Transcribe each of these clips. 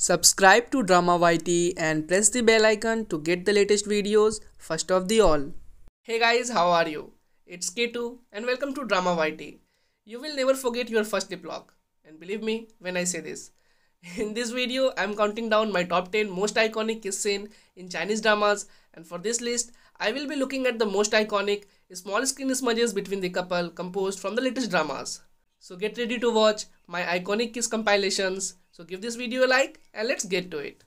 Subscribe to Drama YT and press the bell icon to get the latest videos first of the all. Hey guys, how are you? It's K2 and welcome to Drama YT. You will never forget your first lip lock. And believe me when I say this. In this video, I'm counting down my top 10 most iconic kiss scene in Chinese dramas and for this list, I will be looking at the most iconic small screen smudges between the couple composed from the latest dramas. So get ready to watch my iconic kiss compilations so give this video a like and let's get to it.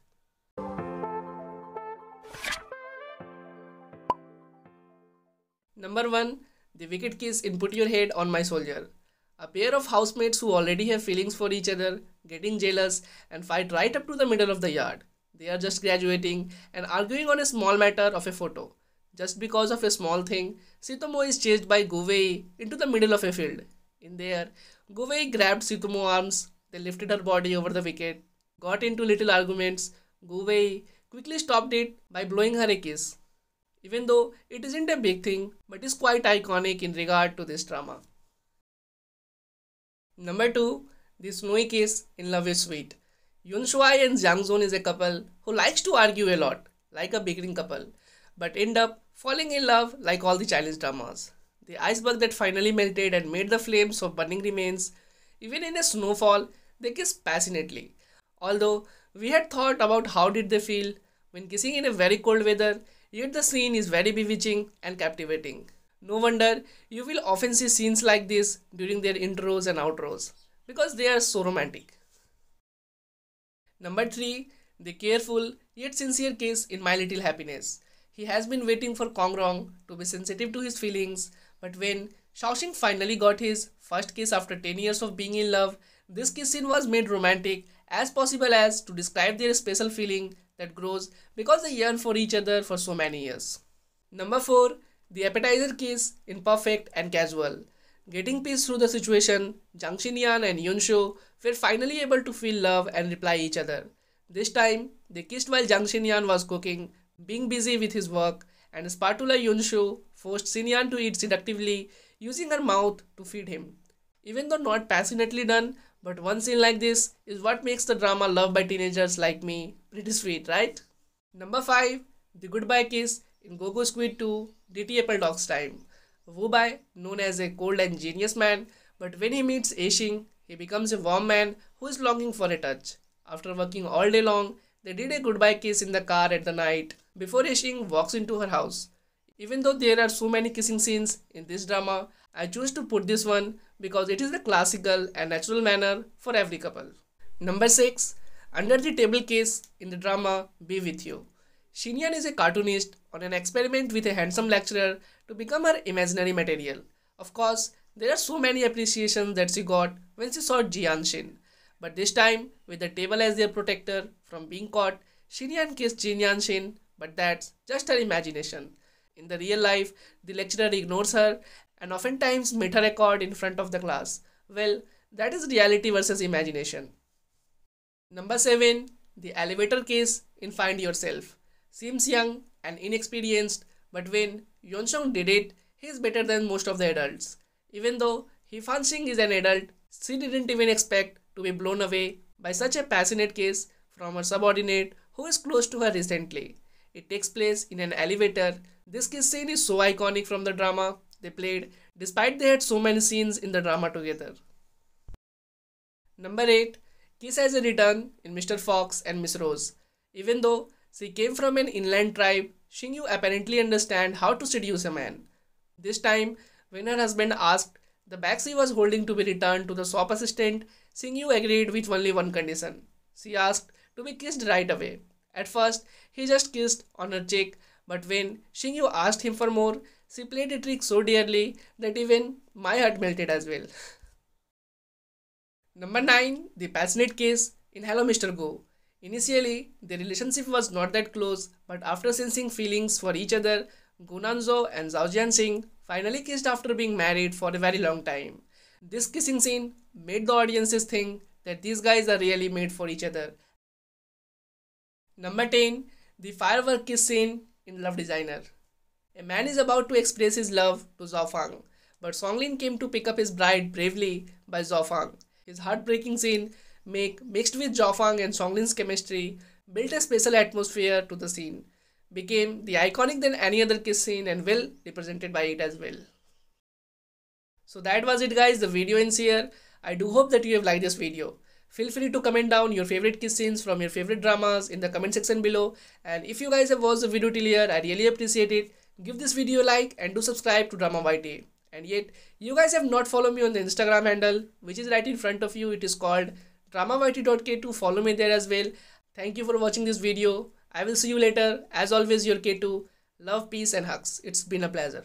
Number 1. The wicked kiss in Put Your Head on My Soldier. A pair of housemates who already have feelings for each other, getting jealous and fight right up to the middle of the yard. They are just graduating and arguing on a small matter of a photo. Just because of a small thing, Sitomo is chased by Govei into the middle of a field. In there, Govei grabbed Sitomo arms they lifted her body over the wicket, got into little arguments. Gouwei quickly stopped it by blowing her a kiss. Even though it isn't a big thing, but is quite iconic in regard to this drama. Number 2. The Snowy Kiss in Love is Sweet. Yun Shuai and Zhang Zon is a couple who likes to argue a lot, like a bickering couple, but end up falling in love like all the Chinese dramas. The iceberg that finally melted and made the flames of burning remains, even in a snowfall, they kiss passionately. Although we had thought about how did they feel when kissing in a very cold weather, yet the scene is very bewitching and captivating. No wonder you will often see scenes like this during their intros and outros because they are so romantic. Number 3. The careful yet sincere kiss in My Little Happiness. He has been waiting for Kong Rong to be sensitive to his feelings, but when Shaoxing finally got his first kiss after 10 years of being in love. This kissing was made romantic as possible as to describe their special feeling that grows because they yearn for each other for so many years. Number 4. The appetizer kiss in perfect and casual. Getting peace through the situation, Jiang Xinyan and Yunshu were finally able to feel love and reply each other. This time, they kissed while Jiang Xinyan was cooking, being busy with his work, and Spatula Yunshu forced Xinyan to eat seductively using her mouth to feed him. Even though not passionately done, but one scene like this is what makes the drama loved by teenagers like me pretty sweet, right? Number 5 The Goodbye Kiss in Gogo Squid 2 DT Apple Dog's Time. Wu Bai, known as a cold and genius man, but when he meets Aixing, he becomes a warm man who is longing for a touch. After working all day long, they did a goodbye kiss in the car at the night before Aixing walks into her house. Even though there are so many kissing scenes in this drama, I choose to put this one because it is the classical and natural manner for every couple. Number 6. Under the Table Case in the drama Be With You. Shinyan is a cartoonist on an experiment with a handsome lecturer to become her imaginary material. Of course, there are so many appreciations that she got when she saw Jian Shin. But this time, with the table as their protector from being caught, Shinyan kissed Jian Shin, but that's just her imagination. In the real life, the lecturer ignores her and oftentimes met her record in front of the class. Well, that is reality versus imagination. Number 7. The elevator case in Find Yourself. Seems young and inexperienced, but when Yonshong did it, he is better than most of the adults. Even though He Xing is an adult, she didn't even expect to be blown away by such a passionate case from her subordinate who is close to her recently. It takes place in an elevator. This kiss scene is so iconic from the drama they played, despite they had so many scenes in the drama together. Number 8. Kiss has a return in Mr. Fox and Miss Rose. Even though she came from an inland tribe, Shingyu apparently understand how to seduce a man. This time, when her husband asked the bag she was holding to be returned to the shop assistant, Shingyu agreed with only one condition. She asked to be kissed right away. At first, he just kissed on her cheek, but when Shingyu asked him for more, she played a trick so dearly that even my heart melted as well. Number 9. The Passionate Kiss in Hello Mr. Go. Initially, their relationship was not that close, but after sensing feelings for each other, Gunanzo and Zhaojian Singh finally kissed after being married for a very long time. This kissing scene made the audiences think that these guys are really made for each other Number 10. The firework kiss scene in Love Designer. A man is about to express his love to Fang, but Songlin came to pick up his bride bravely by Fang. His heartbreaking scene, make, mixed with Fang and Songlin's chemistry, built a special atmosphere to the scene, became the iconic than any other kiss scene and well represented by it as well. So that was it guys, the video ends here. I do hope that you have liked this video feel free to comment down your favorite kiss scenes from your favorite dramas in the comment section below and if you guys have watched the video till here i really appreciate it give this video a like and do subscribe to drama yt and yet you guys have not followed me on the instagram handle which is right in front of you it is called dramayt.k2 follow me there as well thank you for watching this video i will see you later as always your k2 love peace and hugs it's been a pleasure